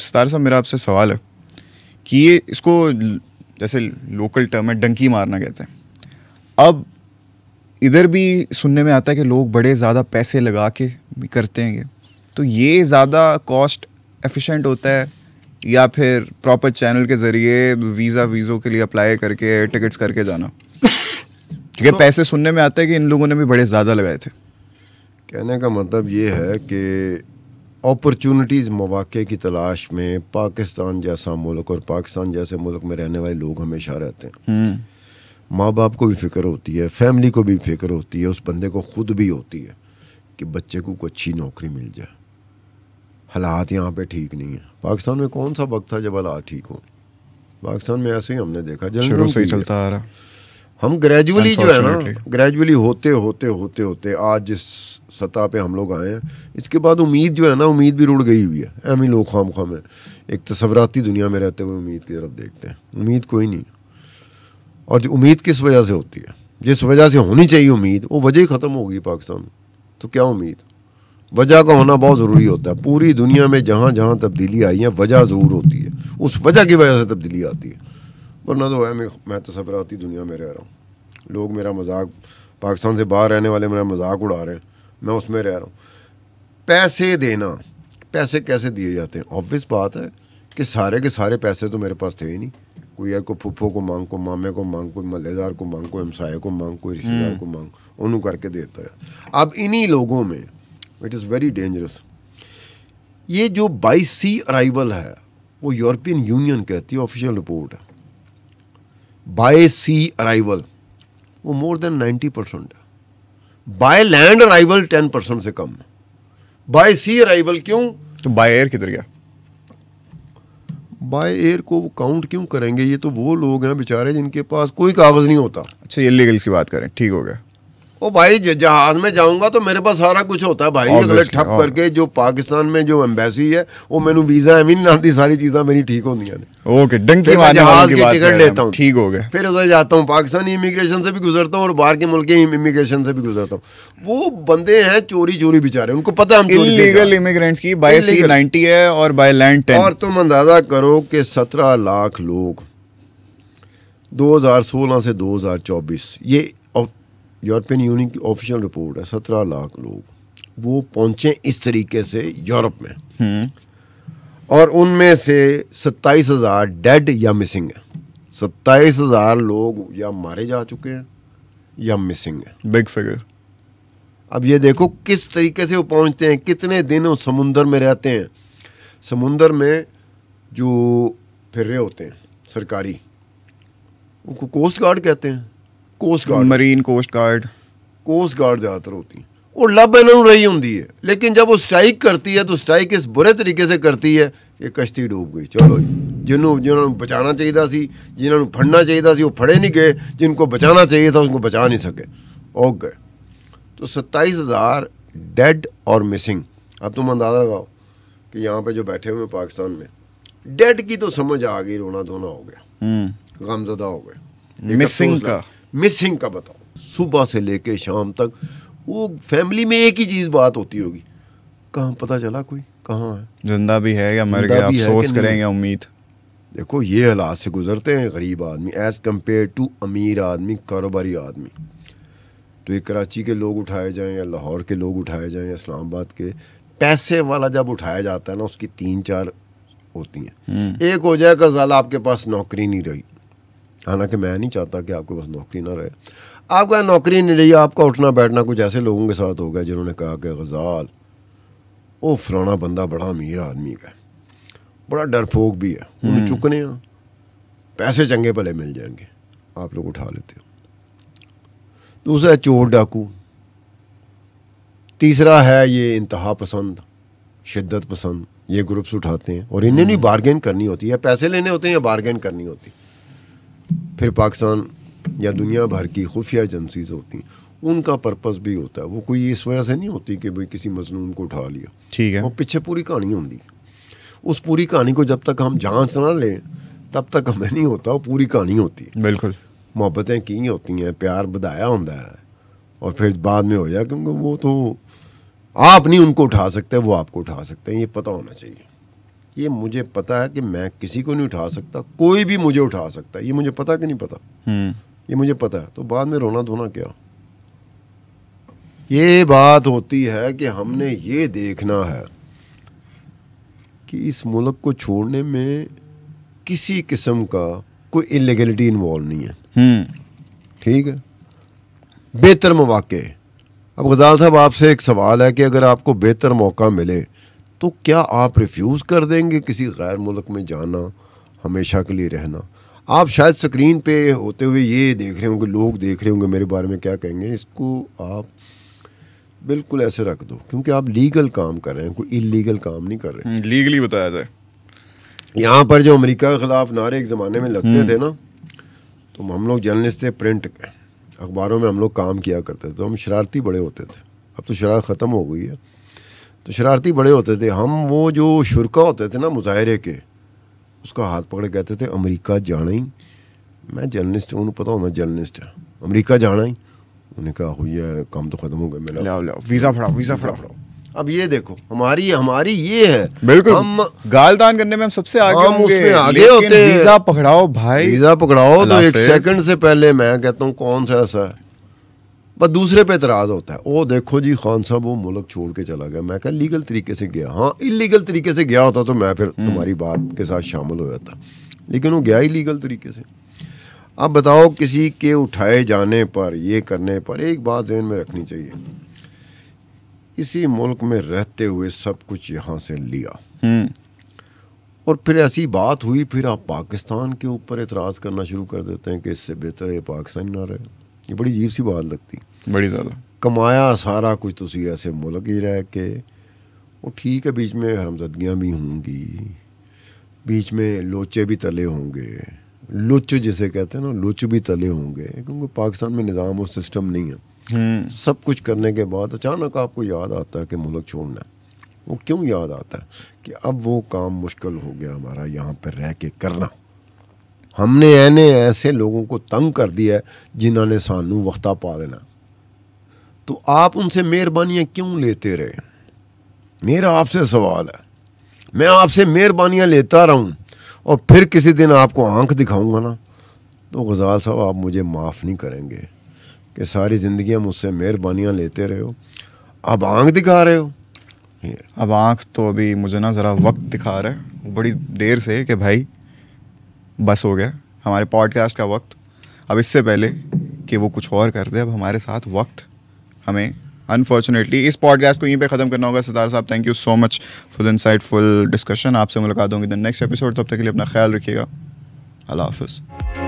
सतार साहब मेरा आपसे सवाल है कि ये इसको जैसे लोकल टर्म है डंकी मारना कहते हैं अब इधर भी सुनने में आता है कि लोग बड़े ज़्यादा पैसे लगा के भी करते हैं ये तो ये ज़्यादा कॉस्ट एफिशिएंट होता है या फिर प्रॉपर चैनल के ज़रिए वीज़ा वीज़ों के लिए अप्लाई करके टिकट्स करके जाना क्योंकि तो, पैसे सुनने में आता है कि इन लोगों ने भी बड़े ज़्यादा लगाए थे कहने का मतलब ये है कि अपॉर्चुनिटीज़ मौाक़े की तलाश में पाकिस्तान जैसा मुल्क और पाकिस्तान जैसे मुल्क में रहने वाले लोग हमेशा रहते हैं हम्म। माँ बाप को भी फिक्र होती है फैमिली को भी फिक्र होती है उस बंदे को ख़ुद भी होती है कि बच्चे को कोई अच्छी नौकरी मिल जाए हालात यहाँ पे ठीक नहीं है पाकिस्तान में कौन सा वक्त था जब हालात ठीक हों पाकिस्तान में ऐसे ही हमने देखा जल्द से ही चलता आ रहा हम ग्रेजुअली जो है ना ग्रेजुअली होते होते होते होते आज जिस सतह पे हम लोग आए हैं इसके बाद उम्मीद जो है ना उम्मीद भी रुड़ गई हुई है एम लोग खाम खाम है एक तस्वराती तो दुनिया में रहते हुए उम्मीद की तरफ देखते हैं उम्मीद कोई नहीं और जो उम्मीद किस वजह से होती है जिस वजह से होनी चाहिए उम्मीद वो वजह ही ख़त्म होगी पाकिस्तान तो क्या उम्मीद वजह का होना बहुत ज़रूरी होता है पूरी दुनिया में जहाँ जहाँ तब्दीली आई है वजह ज़रूर होती है उस वजह की वजह से तब्दीली आती है वरना तो है मैं मैं तस्वरती तो दुनिया में रह रहा हूँ लोग मेरा मजाक पाकिस्तान से बाहर रहने वाले मेरा मजाक उड़ा रहे हैं मैं उसमें रह रहा हूँ पैसे देना पैसे कैसे दिए जाते हैं ऑब्वियस बात है कि सारे के सारे पैसे तो मेरे पास थे ही नहीं कोई यार को फुफो को मांग को मामे को मांग कोई मल्लेदार को मांग कोई हमसाए को मांग कोई रिश्तेदार हम्म। को मांग उन्होंने करके देता है अब इन्हीं लोगों में इट इज़ वेरी डेंजरस ये जो बाई सी अराइवल है वो यूरोपियन यूनियन कहती है ऑफिशियल रिपोर्ट है बाय सी अराइवल वो मोर देन 90 परसेंट है बाय लैंड अराइवल 10 परसेंट से कम बाय सी अराइवल क्यों तो बाय एयर किधर गया बाय एयर को वो काउंट क्यों करेंगे ये तो वो लोग हैं बेचारे जिनके पास कोई कागज़ नहीं होता अच्छा ये लीगल की बात करें ठीक हो गया ओ भाई जहाज में जाऊंगा तो मेरे पास सारा कुछ होता है भाई अगले ठप हाँ। करके जो पाकिस्तान में जो एम्बेसी है वो मैं वीजा एवं नहीं आती सारी चीज़ा मेरी ठीक होंगे ओके डंकी मारने जहाज की टिकट लेता हूँ ठीक हो गया फिर उधर जाता हूँ पाकिस्तानी इमिग्रेशन से भी गुजरता हूँ और बाहर के मुल्क इमिग्रेशन से भी गुजरता हूँ वो बंदे हैं चोरी चोरी बेचारे उनको पता हम इलीगल इमिग्रेंट्स की बाय सी नाइनटी है और बाय लैंड 10 और तुम अंदाजा करो कि सत्रह लाख लोग 2016 से 2024 ये यूरोपियन यूनियन की ऑफिशियल रिपोर्ट है सत्रह लाख लोग वो पहुंचे इस तरीके से यूरोप में हम्म। और उनमें से सत्ताईस हज़ार डेड या मिसिंग है सत्ताईस हज़ार लोग या मारे जा चुके हैं या मिसिंग है बिग फिगर अब ये देखो किस तरीके से वो पहुंचते हैं कितने दिन वो समुंदर में रहते हैं समुंदर में जो फिर रहे होते हैं सरकारी उनको कोस्ट गार्ड कहते हैं coast guard marine coast guard coast guard ज़्यादातर होती हैं और लब इन्हों रही होंगी है लेकिन जब वो स्ट्राइक करती है तो स्ट्राइक इस बुरे तरीके से करती है कि कश्ती डूब गई चलो जिन्हों जिन्होंने बचाना चाहिए सी जिन्होंने फड़ना चाहिए सी वो फड़े नहीं गए जिनको बचाना चाहिए था उनको बचा नहीं सके ओग गए तो सत्ताईस हज़ार डेड और मिसिंग अब तुम अंदाज़ा लगाओ कि यहाँ पे जो बैठे हुए पाकिस्तान में डेड की तो समझ आ गई रोना धोना हो गया हम्म। गमजदा हो गया मिसिंग का मिसिंग का बताओ सुबह से लेके शाम तक वो फैमिली में एक ही चीज़ बात होती होगी कहाँ पता चला कोई कहाँ है जिंदा भी है या मर गया अफसोस करेंगे उम्मीद देखो ये हालात से गुजरते हैं गरीब आदमी एज़ कम्पेयर टू अमीर आदमी कारोबारी आदमी तो ये कराची के लोग उठाए जाएं या लाहौर के लोग उठाए जाएं या इस्लामाबाद के पैसे वाला जब उठाया जाता है ना उसकी तीन चार होती हैं हम्म। एक हो जाएगा ज़ाला आपके पास नौकरी नहीं रही हालांकि मैं नहीं चाहता कि आपको बस नौकरी ना रहे आपका नौकरी नहीं रही आपका उठना बैठना कुछ ऐसे लोगों के साथ हो गया जिन्होंने कहा कि गज़ाल वो फलाना बंदा बड़ा अमीर आदमी का बड़ा डरपोक भी है हम्म। उन्हें चुकने हैं पैसे चंगे भले मिल जाएंगे आप लोग उठा लेते हो दूसरा चोर डाकू तीसरा है ये इंतहा पसंद शिद्दत पसंद ये ग्रुप्स उठाते हैं और इन्हें नहीं बारगेन हम्म। करनी होती है पैसे लेने होते हैं या बारगेन करनी होती है फिर पाकिस्तान या दुनिया भर की खुफिया एजेंसीज होती हैं उनका पर्पज़ भी होता है वो कोई इस वजह से नहीं होती कि भाई किसी मज़नूम को उठा लिया ठीक है वो पीछे पूरी कहानी होती उस पूरी कहानी को जब तक हम जांच ना लें तब तक हमें नहीं होता वो पूरी कहानी होती है बिल्कुल मोहब्बतें की होती हैं प्यार बधाया होता है और फिर बाद में हो जाए क्योंकि वो तो आप नहीं उनको उठा सकते वो आपको उठा सकते हैं ये पता होना चाहिए ये मुझे पता है कि मैं किसी को नहीं उठा सकता कोई भी मुझे उठा सकता ये मुझे पता कि नहीं पता हम्म। ये मुझे पता है तो बाद में रोना धोना क्या ये बात होती है कि हमने ये देखना है कि इस मुल्क को छोड़ने में किसी किस्म का कोई इलीगलिटी इन्वॉल्व नहीं है हम्म। ठीक है बेहतर मौाक़े अब गजाल साहब आपसे एक सवाल है कि अगर आपको बेहतर मौका मिले तो क्या आप रिफ्यूज़ कर देंगे किसी गैर मुल्क में जाना हमेशा के लिए रहना आप शायद स्क्रीन पे होते हुए ये देख रहे होंगे लोग देख रहे होंगे मेरे बारे में क्या कहेंगे इसको आप बिल्कुल ऐसे रख दो क्योंकि आप लीगल काम कर रहे हैं कोई इलीगल काम नहीं कर रहे लीगली हम्म, बताया जाए यहाँ पर जो अमेरिका के ख़िलाफ़ नारे एक ज़माने में लगते हम्म। थे ना तो हम लोग जर्नलिस्ट थे प्रिंट अखबारों में हम लोग काम किया करते थे तो हम शरारती बड़े होते थे अब तो शरारत ख़त्म हो गई है तो शरारती बड़े होते थे हम वो जो शुरका होते थे ना मुजाहरे के उसका हाथ पकड़ कहते थे अमेरिका जाना ही मैं जर्नलिस्ट हूँ उन्हें पता हो मैं जर्नलिस्ट हूँ अमेरिका जाना ही उन्हें कहा हुई है काम तो ख़त्म हो गया मेरा लाओ लाओ वीज़ा फड़ाओ वीज़ा फड़ाओ अब ये देखो हमारी हमारी ये है बिल्कुल हम गालदान करने में हम सबसे आगे हम उसमें आगे होते हैं वीज़ा पकड़ाओ भाई वीज़ा पकड़ाओ तो एक सेकंड से पहले मैं कहता हूँ कौन सा ऐसा है बस दूसरे पे एतराज़ होता है ओ देखो जी खान साहब वो मुल्क छोड़ के चला गया मैं कहा लीगल तरीके से गया हाँ इलीगल तरीके से गया होता तो मैं फिर हम्म। तुम्हारी बात के साथ शामिल हो जाता लेकिन वो गया ही लीगल तरीके से अब बताओ किसी के उठाए जाने पर ये करने पर एक बात जहन में रखनी चाहिए इसी मुल्क में रहते हुए सब कुछ यहाँ से लिया हम्म। और फिर ऐसी बात हुई फिर आप पाकिस्तान के ऊपर एतराज़ करना शुरू कर देते हैं कि इससे बेहतर है पाकिस्तान ना रहे ये बड़ी अजीब सी बात लगती बड़ी ज़्यादा कमाया सारा कुछ तो ऐसे मुल्क ही रह के वो ठीक है बीच में हरमजदगियाँ भी होंगी बीच में लोचे भी तले होंगे लुच जिसे कहते हैं ना लुच भी तले होंगे क्योंकि पाकिस्तान में निज़ाम और सिस्टम नहीं है हम्म। सब कुछ करने के बाद अचानक आपको याद आता है कि मुल्क छोड़ना है वो क्यों याद आता है कि अब वो काम मुश्किल हो गया हमारा यहाँ पर रह के करना हमने ऐने ऐसे लोगों को तंग कर दिया जिन्होंने सानू वक्ता पा देना तो आप उनसे मेहरबानियाँ क्यों लेते रहे मेरा आपसे सवाल है मैं आपसे मेहरबानियाँ लेता रहूँ और फिर किसी दिन आपको आंख दिखाऊंगा ना तो गज़ाल साहब आप मुझे माफ़ नहीं करेंगे कि सारी ज़िंदगी मुझसे मेहरबानियाँ लेते रहे हो अब आंख दिखा रहे हो अब आंख तो अभी मुझे ना ज़रा वक्त दिखा रहा है बड़ी देर से कि भाई बस हो गया हमारे पॉडकास्ट का वक्त अब इससे पहले कि वो कुछ और कर दे अब हमारे साथ वक्त हमें अनफॉर्चुनेटली इस पॉडकास्ट को यहीं पे ख़त्म करना होगा Sitar Sahab thank you so much for the full discussion आपसे मुलाकात होगी द नेक्स्ट एपिसोड तब तक के लिए अपना ख्याल रखिएगा अल्लाह हाफिज़